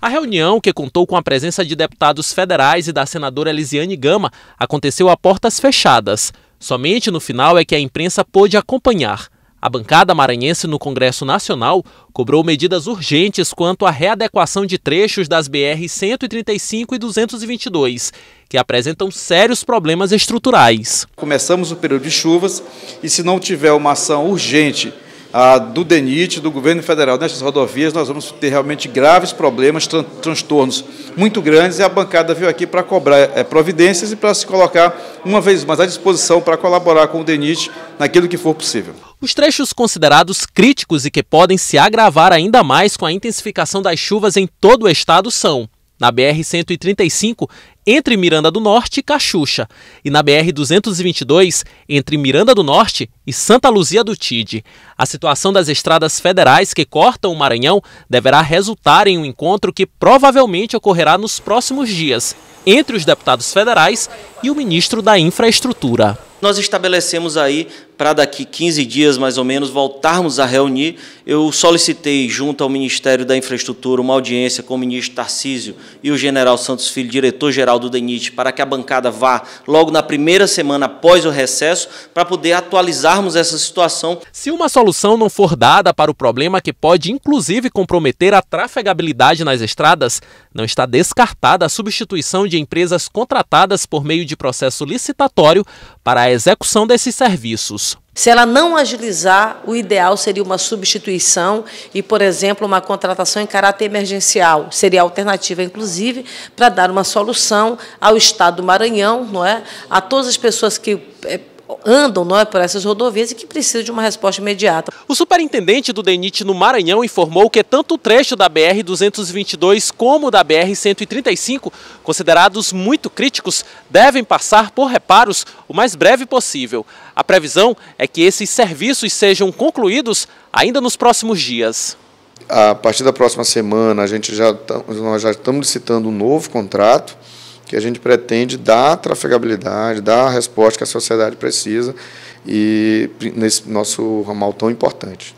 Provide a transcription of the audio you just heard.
A reunião, que contou com a presença de deputados federais e da senadora Elisiane Gama, aconteceu a portas fechadas. Somente no final é que a imprensa pôde acompanhar. A bancada maranhense no Congresso Nacional cobrou medidas urgentes quanto à readequação de trechos das BR 135 e 222, que apresentam sérios problemas estruturais. Começamos o período de chuvas e se não tiver uma ação urgente do DENIT, do governo federal nessas rodovias, nós vamos ter realmente graves problemas, tran transtornos muito grandes, e a bancada veio aqui para cobrar é, providências e para se colocar, uma vez mais, à disposição para colaborar com o DENIT naquilo que for possível. Os trechos considerados críticos e que podem se agravar ainda mais com a intensificação das chuvas em todo o estado são. Na BR-135, entre Miranda do Norte e Cachucha, e na BR-222 entre Miranda do Norte e Santa Luzia do Tide. A situação das estradas federais que cortam o Maranhão deverá resultar em um encontro que provavelmente ocorrerá nos próximos dias entre os deputados federais e o ministro da Infraestrutura. Nós estabelecemos aí para daqui 15 dias mais ou menos voltarmos a reunir. Eu solicitei junto ao Ministério da Infraestrutura uma audiência com o ministro Tarcísio e o general Santos Filho, diretor-geral do DENIT para que a bancada vá logo na primeira semana após o recesso para poder atualizarmos essa situação. Se uma solução não for dada para o problema que pode inclusive comprometer a trafegabilidade nas estradas, não está descartada a substituição de empresas contratadas por meio de processo licitatório para a execução desses serviços. Se ela não agilizar, o ideal seria uma substituição e, por exemplo, uma contratação em caráter emergencial. Seria a alternativa, inclusive, para dar uma solução ao Estado do Maranhão, não é? a todas as pessoas que eh, andam não é, por essas rodovias e que precisam de uma resposta imediata. O superintendente do DENIT no Maranhão informou que é tanto o trecho da BR-222 como da BR-135, considerados muito críticos, devem passar por reparos o mais breve possível. A previsão é que esses serviços sejam concluídos ainda nos próximos dias. A partir da próxima semana, a gente já nós já estamos licitando um novo contrato que a gente pretende dar trafegabilidade, dar a resposta que a sociedade precisa e nesse nosso ramal tão importante.